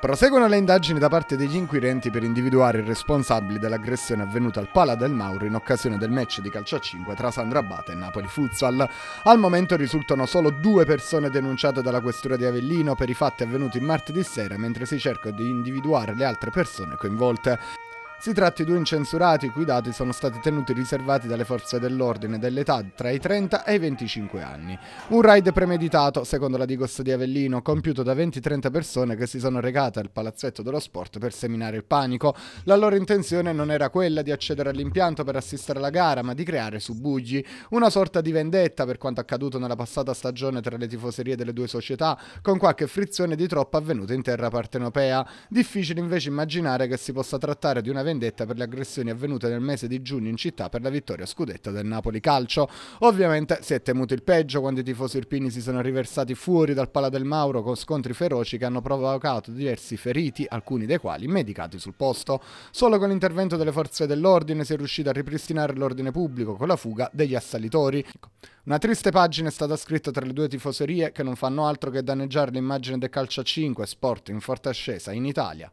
Proseguono le indagini da parte degli inquirenti per individuare i responsabili dell'aggressione avvenuta al Pala del Mauro in occasione del match di calcio a 5 tra Sandra Abate e Napoli Futsal. Al momento risultano solo due persone denunciate dalla questura di Avellino per i fatti avvenuti martedì sera, mentre si cerca di individuare le altre persone coinvolte. Si tratta di due incensurati i cui dati sono stati tenuti riservati dalle forze dell'ordine dell'età tra i 30 e i 25 anni. Un raid premeditato, secondo la Digos di Avellino, compiuto da 20-30 persone che si sono recate al palazzetto dello sport per seminare il panico. La loro intenzione non era quella di accedere all'impianto per assistere alla gara, ma di creare subugli, una sorta di vendetta per quanto accaduto nella passata stagione tra le tifoserie delle due società, con qualche frizione di troppo avvenuta in terra partenopea. Difficile invece immaginare che si possa trattare di una vendetta vendetta per le aggressioni avvenute nel mese di giugno in città per la vittoria scudetta del Napoli Calcio. Ovviamente si è temuto il peggio quando i tifosi irpini si sono riversati fuori dal Pala del Mauro con scontri feroci che hanno provocato diversi feriti, alcuni dei quali medicati sul posto. Solo con l'intervento delle forze dell'ordine si è riusciti a ripristinare l'ordine pubblico con la fuga degli assalitori. Ecco, una triste pagina è stata scritta tra le due tifoserie che non fanno altro che danneggiare l'immagine del calcio a 5 sport in forte ascesa in Italia